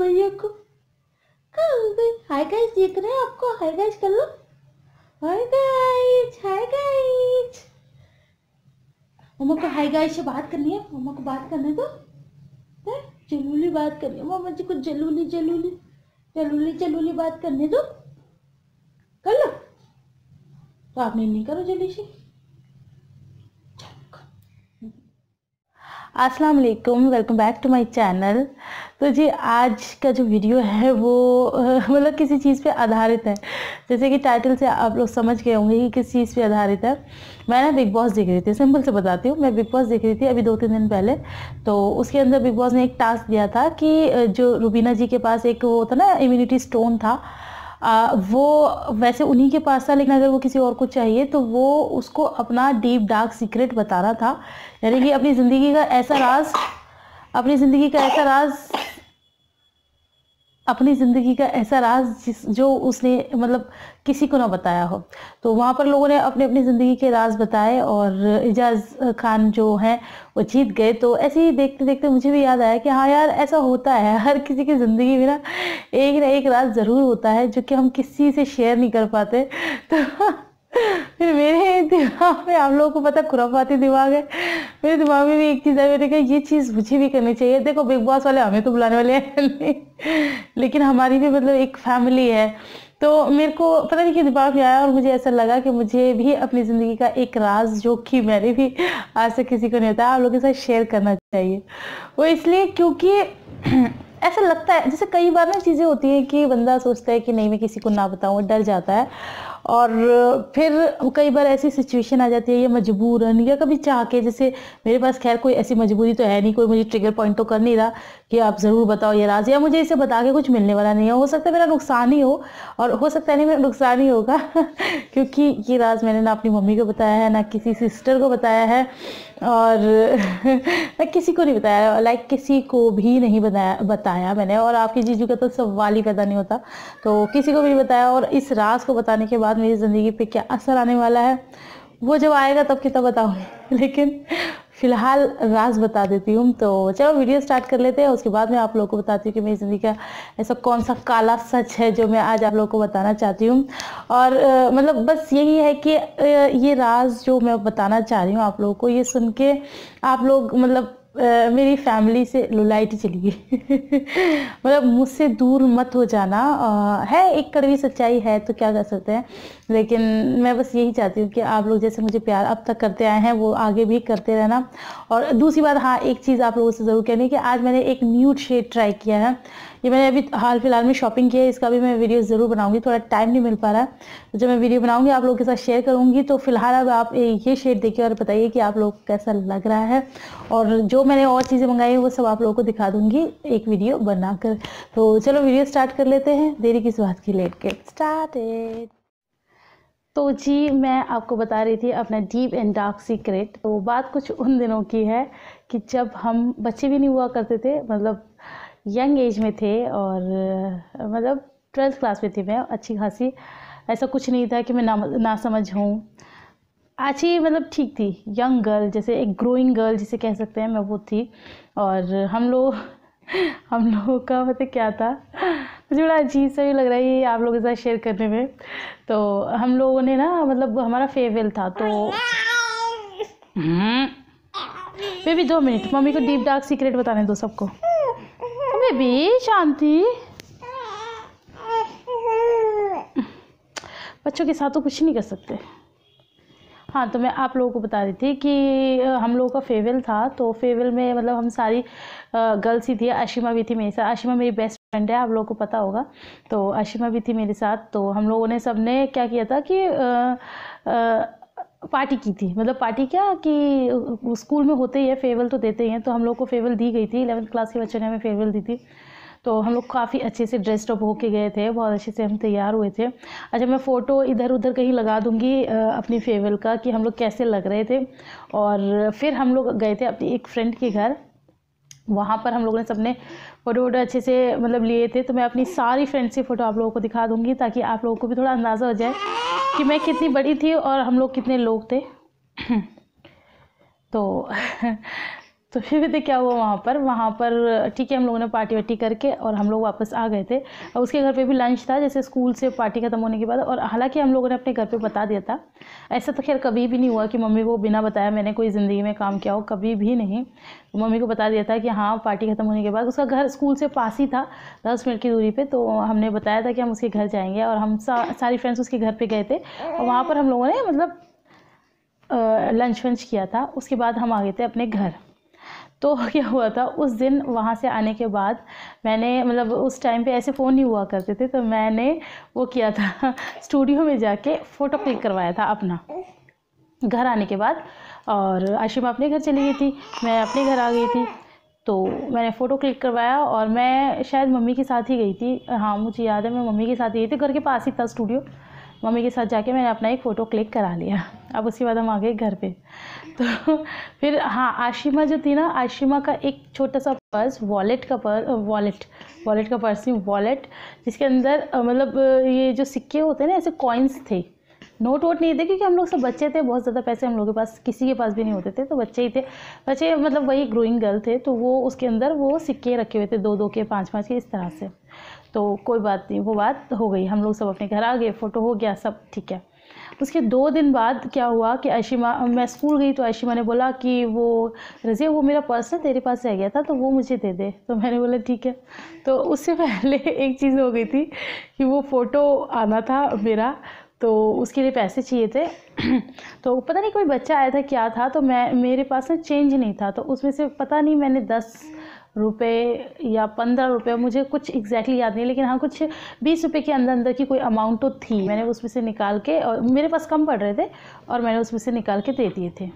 भैया को कहा हो गई हाय गाइस देख रहे हैं आपको हाय गाइस कर लो हाय गाइस हाय गाइस मम्मा को हाय गाइस से बात करनी है मम्मा को बात करने दो जलूली बात करनी है मम्मा जी को जलूली जलूली जलूली जलूली बात करने दो कर लो तो आप नहीं करो जल्दी से अस्सलाम वालेकुम welcome back to my channel तो जी आज का जो वीडियो है वो मतलब किसी चीज़ पे आधारित है जैसे कि टाइटल से आप लोग समझ गए होंगे कि किस चीज़ पे आधारित है मैं ना बिग बॉस देख रही थी सिंपल से बताती हूँ मैं बिग बॉस देख रही थी अभी दो तीन दिन पहले तो उसके अंदर बिग बॉस ने एक टास्क दिया था कि जो रूबीना जी के पास एक वो होता ना इम्यूनिटी स्टोन था आ, वो वैसे उन्हीं के पास था लेकिन अगर वो किसी और को चाहिए तो वो उसको अपना डीप डार्क सीक्रेट बता रहा था यानी कि अपनी ज़िंदगी का ऐसा राज अपनी ज़िंदगी का ऐसा राज अपनी ज़िंदगी का ऐसा राज जिस जो उसने मतलब किसी को ना बताया हो तो वहाँ पर लोगों ने अपने अपनी ज़िंदगी के राज बताए और एजाज खान जो हैं वो जीत गए तो ऐसे ही देखते देखते मुझे भी याद आया कि हाँ यार ऐसा होता है हर किसी की ज़िंदगी में ना एक ना एक राज ज़रूर होता है जो कि हम किसी से शेयर नहीं कर पाते तो फिर मेरे दिमाग में आप लोगों को पता खुराफाती दिमाग है मेरे दिमाग में भी एक चीज़ आई मैंने कहा ये चीज़ मुझे भी करनी चाहिए देखो बिग बॉस वाले हमें तो बुलाने वाले हैं लेकिन हमारी भी मतलब एक फैमिली है तो मेरे को पता नहीं कि दिमाग में आया और मुझे ऐसा लगा कि मुझे भी अपनी ज़िंदगी का एक राज जो कि मैंने भी आज तक किसी को नहीं बताया आप लोगों के साथ शेयर करना चाहिए वो इसलिए क्योंकि ऐसा लगता है जैसे कई बार ना चीज़ें होती है कि बंदा सोचता है कि नहीं मैं किसी को ना बताऊँ डर जाता है और फिर कई बार ऐसी सिचुएशन आ जाती है ये मजबूरन या कभी चाह के जैसे मेरे पास खैर कोई ऐसी मजबूरी तो है नहीं कोई मुझे ट्रिगर पॉइंट तो कर नहीं रहा कि आप ज़रूर बताओ ये राज या मुझे इसे बता के कुछ मिलने वाला नहीं है हो सकता है मेरा नुकसान ही हो और हो सकता है नहीं मेरा नुकसान ही होगा क्योंकि ये राज मैंने ना अपनी मम्मी को बताया है ना किसी सिस्टर को बताया है और मैं किसी को नहीं बताया लाइक किसी को भी नहीं बताया बताया मैंने और आपकी जीजू का तो सवाल ही पैदा नहीं होता तो किसी को भी बताया और इस राज को बताने के बाद बाद मेरी ज़िंदगी पे क्या असर आने वाला है वो जब आएगा तब कितना बताऊँगी लेकिन फिलहाल राज बता देती हूँ तो चलो वीडियो स्टार्ट कर लेते हैं उसके बाद मैं आप लोगों को बताती हूँ कि मेरी ज़िंदगी का ऐसा कौन सा काला सच है जो मैं आज आप लोगों को बताना चाहती हूँ और आ, मतलब बस यही है कि आ, ये राज जो मैं बताना चाह रही हूँ आप लोगों को ये सुन के आप लोग मतलब आ, मेरी फैमिली से लुलाइट चली गई मतलब मुझसे दूर मत हो जाना आ, है एक कड़वी सच्चाई है तो क्या कर सकते हैं लेकिन मैं बस यही चाहती हूँ कि आप लोग जैसे मुझे प्यार अब तक करते आए हैं वो आगे भी करते रहना और दूसरी बात हाँ एक चीज़ आप लोगों से ज़रूर कहनी कि आज मैंने एक न्यू शेड ट्राई किया है ये मैंने अभी हाल फिलहाल में शॉपिंग किया है इसका भी मैं वीडियो ज़रूर बनाऊँगी थोड़ा टाइम नहीं मिल पा रहा तो जब मैं वीडियो बनाऊँगी आप लोगों के साथ शेयर करूँगी तो फिलहाल अब आप ये शेड देखिए और बताइए कि आप लोग कैसा लग रहा है और जो मैंने और चीज़ें मंगाई हैं वो सब आप लोगों को दिखा दूंगी एक वीडियो बनाकर तो चलो वीडियो स्टार्ट कर लेते हैं देरी किस बात की लेट के स्टार्ट तो जी मैं आपको बता रही थी अपना डीप एंड डार्क सीक्रेट तो बात कुछ उन दिनों की है कि जब हम बच्चे भी नहीं हुआ करते थे मतलब यंग एज में थे और मतलब ट्वेल्थ क्लास में थी मैं अच्छी खासी ऐसा कुछ नहीं था कि मैं ना ना समझ हूँ आज ही मतलब ठीक थी यंग गर्ल जैसे एक ग्रोइंग गर्ल जिसे कह सकते हैं मैं वो थी और हम लोग हम लोगों का पता क्या था मुझे बड़ा अजीब सा भी लग रहा है ये आप लोगों के साथ शेयर करने में तो हम लोगों ने ना मतलब हमारा फेयरवेल था तो बेबी हम्म। दो मिनट मम्मी को डीप डार्क सीक्रेट बताने दो सबको बेबी शांति बच्चों के साथ तो कुछ नहीं कर सकते हाँ तो मैं आप लोगों को बता रही थी कि हम लोगों का फेवल था तो फेवेल में मतलब हम सारी गर्ल्स ही थी आशिमा भी थी मेरे साथ आशिमा मेरी बेस्ट फ्रेंड है आप लोगों को पता होगा तो आशिमा भी थी मेरे साथ तो हम लोगों ने सब ने क्या किया था कि आ, आ, पार्टी की थी मतलब पार्टी क्या कि स्कूल में होते ही है फेवल तो देते ही हैं तो हम लोग को फेवल दी गई थी इलेवंथ क्लास के बच्चों ने हमें फेवल दी थी तो हम लोग काफ़ी अच्छे से ड्रेस्ड अप होके गए थे बहुत अच्छे से हम तैयार हुए थे अच्छा मैं फ़ोटो इधर उधर कहीं लगा दूँगी अपनी फेवल का कि हम लोग कैसे लग रहे थे और फिर हम लोग गए थे अपनी एक फ्रेंड के घर वहाँ पर हम लोगों ने सबने फ़ोटो वोटो अच्छे से मतलब लिए थे तो मैं अपनी सारी फ्रेंड्स की फ़ोटो आप लोगों को दिखा दूँगी ताकि आप लोगों को भी थोड़ा अंदाज़ा हो जाए कि मैं कितनी बड़ी थी और हम लोग कितने लोग थे तो तो फिर भी देखिए क्या हुआ वहाँ पर वहाँ पर ठीक है हम लोगों ने पार्टी वार्टी करके और हम लोग वापस आ गए थे और उसके घर पे भी लंच था जैसे स्कूल से पार्टी ख़त्म होने के बाद और हालांकि हम लोगों ने अपने घर पे बता दिया था ऐसा तो खैर कभी भी नहीं हुआ कि मम्मी को बिना बताया मैंने कोई ज़िंदगी में काम किया हो कभी भी नहीं तो मम्मी को बता दिया था कि हाँ पार्टी ख़त्म होने के बाद उसका घर स्कूल से पास ही था दस मिनट की दूरी पर तो हमने बताया था कि हम उसके घर जाएँगे और हम सारी फ्रेंड्स उसके घर पर गए थे और वहाँ पर हम लोगों ने मतलब लंच वंच किया था उसके बाद हम आ गए थे अपने घर तो क्या हुआ था उस दिन वहाँ से आने के बाद मैंने मतलब उस टाइम पे ऐसे फ़ोन नहीं हुआ करते थे तो मैंने वो किया था स्टूडियो में जाके फ़ोटो क्लिक करवाया था अपना घर आने के बाद और आशिमा अपने घर चली गई थी मैं अपने घर आ गई थी तो मैंने फ़ोटो क्लिक करवाया और मैं शायद मम्मी के साथ ही गई थी हाँ मुझे याद है मैं मम्मी के साथ ही गई थी घर के पास ही था स्टूडियो मम्मी के साथ जाके मैंने अपना एक फ़ोटो क्लिक करा लिया अब उसके बाद हम आ गए घर पे तो फिर हाँ आशिमा जो थी ना आशिमा का एक छोटा सा पर्स वॉलेट का पर वॉलेट वॉलेट का पर्स नहीं वॉलेट जिसके अंदर मतलब ये जो सिक्के होते हैं ना ऐसे कॉइन्स थे नोट वोट नहीं थे क्योंकि हम लोग सब बच्चे थे बहुत ज़्यादा पैसे हम लोग के पास किसी के पास भी नहीं होते थे तो बच्चे ही थे बच्चे मतलब वही ग्रोइंग गर्ल थे तो वो उसके अंदर वो सिक्के रखे हुए थे दो दो के पाँच पाँच के इस तरह से तो कोई बात नहीं वो बात हो गई हम लोग सब अपने घर आ गए फ़ोटो हो गया सब ठीक है उसके दो दिन बाद क्या हुआ कि आशिमा मैं स्कूल गई तो आयशिमा ने बोला कि वो रज़िया वो मेरा पर्स ना तेरे पास रह गया था तो वो मुझे दे दे तो मैंने बोला ठीक है तो उससे पहले एक चीज़ हो गई थी कि वो फ़ोटो आना था मेरा तो उसके लिए पैसे चाहिए थे तो पता नहीं कोई बच्चा आया था क्या था तो मैं मेरे पास ना चेंज नहीं था तो उसमें से पता नहीं मैंने दस रुपये या पंद्रह रुपये मुझे कुछ एग्जैक्टली याद नहीं लेकिन हाँ कुछ बीस रुपये के अंदर अंदर की कोई अमाउंट तो थी मैंने उसमें से निकाल के और मेरे पास कम पड़ रहे थे और मैंने उसमें से निकाल के दे दिए थे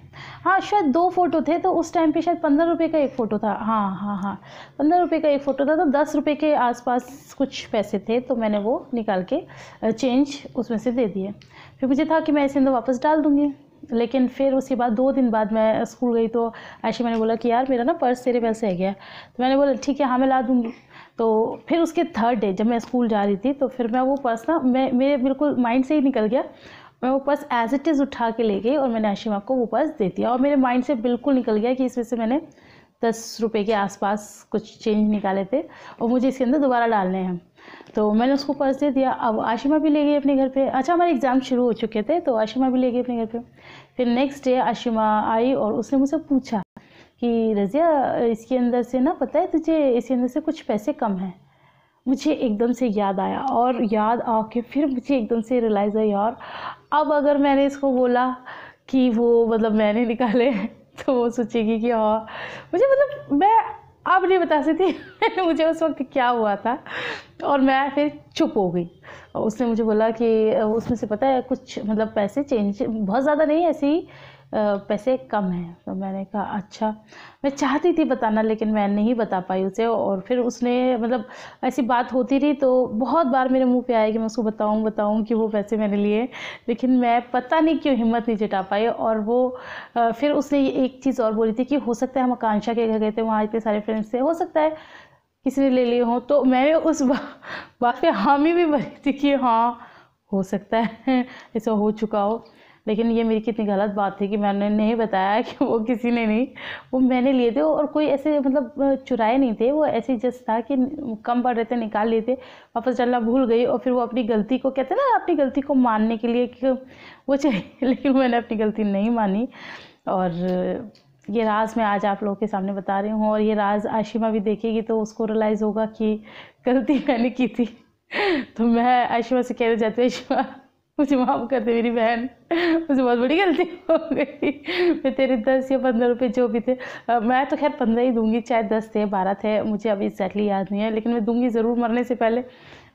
हाँ शायद दो फ़ोटो थे तो उस टाइम पर शायद पंद्रह रुपये का एक फ़ोटो था हाँ हाँ हाँ पंद्रह रुपये का एक फ़ोटो था तो दस रुपये के आसपास कुछ पैसे थे तो मैंने वो निकाल के चेंज उसमें से दे दिए फिर मुझे था कि मैं इसे अंदर वापस डाल दूँगी लेकिन फिर उसके बाद दो दिन बाद मैं स्कूल गई तो ऐशी मैंने बोला कि यार मेरा ना पर्स तेरे पैसे है गया तो मैंने बोला ठीक है हाँ मैं ला दूँगी तो फिर उसके थर्ड डे जब मैं स्कूल जा रही थी तो फिर मैं वो पर्स ना मैं मेरे बिल्कुल माइंड से ही निकल गया मैं वो पर्स एज इट इज़ उठा के ले गई और मैंने आशिमा को वो पर्स दे दिया और मेरे माइंड से बिल्कुल निकल गया कि इसमें से मैंने दस रुपये के आसपास कुछ चेंज निकाले थे और मुझे इसके अंदर दोबारा डालने हैं तो मैंने उसको पर्स दे दिया अब आशिमा भी ले गई अपने घर पे अच्छा हमारे एग्ज़ाम शुरू हो चुके थे तो आशिमा भी ले गई अपने घर पे फिर नेक्स्ट डे आशिमा आई और उसने मुझसे पूछा कि रज़िया इसके अंदर से ना पता है तुझे इसके अंदर से कुछ पैसे कम हैं मुझे एकदम से याद आया और याद आके फिर मुझे एकदम से रियलाइज़ आई और अब अगर मैंने इसको बोला कि वो मतलब मैंने निकाले तो वो सोचेगी कि हाँ मुझे मतलब मैं आप नहीं बता सकती मुझे उस वक्त क्या हुआ था और मैं फिर चुप हो गई और उसने मुझे बोला कि उसमें से पता है कुछ मतलब पैसे चेंज बहुत ज़्यादा नहीं ऐसे ही पैसे कम हैं तो मैंने कहा अच्छा मैं चाहती थी बताना लेकिन मैं नहीं बता पाई उसे और फिर उसने मतलब ऐसी बात होती रही तो बहुत बार मेरे मुंह पे आया कि मैं उसको बताऊं बताऊं कि वो पैसे मैंने लिए लेकिन मैं पता नहीं क्यों हिम्मत नहीं जुटा पाई और वो फिर उसने एक चीज़ और बोली थी कि हो सकता है हम आकांक्षा के घर गए थे वहाँ इतने सारे फ्रेंड्स थे हो सकता है किसी ने ले लिए हों तो मैं उस बात पे हामी भी भरी थी कि हाँ हो सकता है ऐसा हो चुका हो लेकिन ये मेरी कितनी गलत बात थी कि मैंने नहीं बताया कि वो किसी ने नहीं वो मैंने लिए थे और कोई ऐसे मतलब चुराए नहीं थे वो ऐसे जस्ट था कि कम पड़ रहे थे निकाल लिए थे वापस डालना भूल गई और फिर वो अपनी गलती को कहते ना अपनी गलती को मानने के लिए कि वो चाहिए लेकिन मैंने अपनी गलती नहीं मानी और ये राज मैं आज आप लोगों के सामने बता रही हूँ और ये राज आशिमा भी देखेगी तो उसको रियलाइज़ होगा कि गलती मैंने की थी तो मैं आशिमा से कहना जाती हूँ आशिमा मुझे माफ़ कर दे मेरी बहन मुझे बहुत बड़ी गलती हो गई मैं तेरे दस या पंद्रह रुपये जो भी थे मैं तो खैर पंद्रह ही दूंगी चाहे दस थे बारह थे मुझे अभी एक्जैक्टली याद नहीं है लेकिन मैं दूंगी ज़रूर मरने से पहले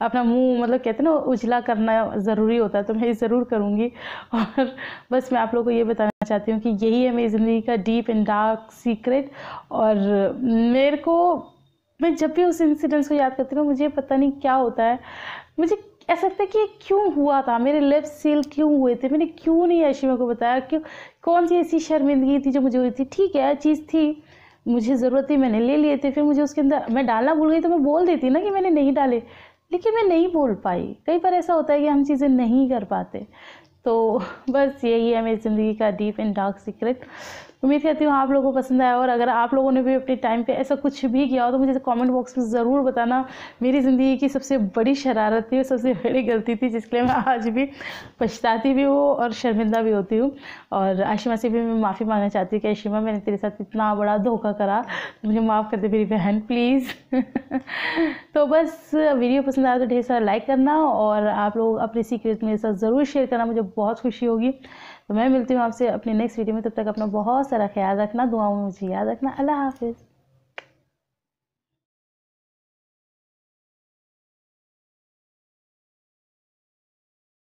अपना मुंह मतलब कहते ना उजला करना ज़रूरी होता है तो मैं ये ज़रूर करूँगी और बस मैं आप लोगों को ये बताना चाहती हूँ कि यही है मेरी ज़िंदगी का डीप एंड डार्क सीक्रेट और मेरे को मैं जब भी उस इंसिडेंट्स को याद करती हूँ मुझे पता नहीं क्या होता है मुझे ऐसा लगता है कि क्यों हुआ था मेरे लिप्स सील क्यों हुए थे मैंने क्यों नहीं अशिमा को बताया क्यों कौन सी ऐसी शर्मिंदगी थी जो मुझे हुई थी ठीक है चीज़ थी मुझे ज़रूरत थी मैंने ले लिए थे फिर मुझे उसके अंदर मैं डालना भूल गई तो मैं बोल देती ना कि मैंने नहीं डाले लेकिन मैं नहीं बोल पाई कई बार ऐसा होता है कि हम चीज़ें नहीं कर पाते तो बस यही है मेरी ज़िंदगी का डीप एंड डार्क सीक्रेट उम्मीद करती हूँ आप लोगों को पसंद आया और अगर आप लोगों ने भी अपने टाइम पे ऐसा कुछ भी किया हो तो मुझे कमेंट बॉक्स में ज़रूर बताना मेरी ज़िंदगी की सबसे बड़ी शरारत थी और सबसे बड़ी गलती थी जिसके लिए मैं आज भी पछताती भी हूँ और शर्मिंदा भी होती हूँ और आशिमा से भी मैं माफ़ी मांगना चाहती हूँ कि आशिमा मैंने तेरे साथ इतना बड़ा धोखा करा तो मुझे माफ़ कर दे मेरी बहन प्लीज़ तो बस वीडियो पसंद आया तो ढेर सारा लाइक करना और आप लोग अपने सीक्रेट मेरे साथ ज़रूर शेयर करना मुझे बहुत खुशी होगी तो मैं मिलती हूँ आपसे अपनी नेक्स्ट वीडियो में तब तक अपना बहुत सारा ख्याल रखना दुआओं में मुझे याद रखना अल्लाह हाफिज़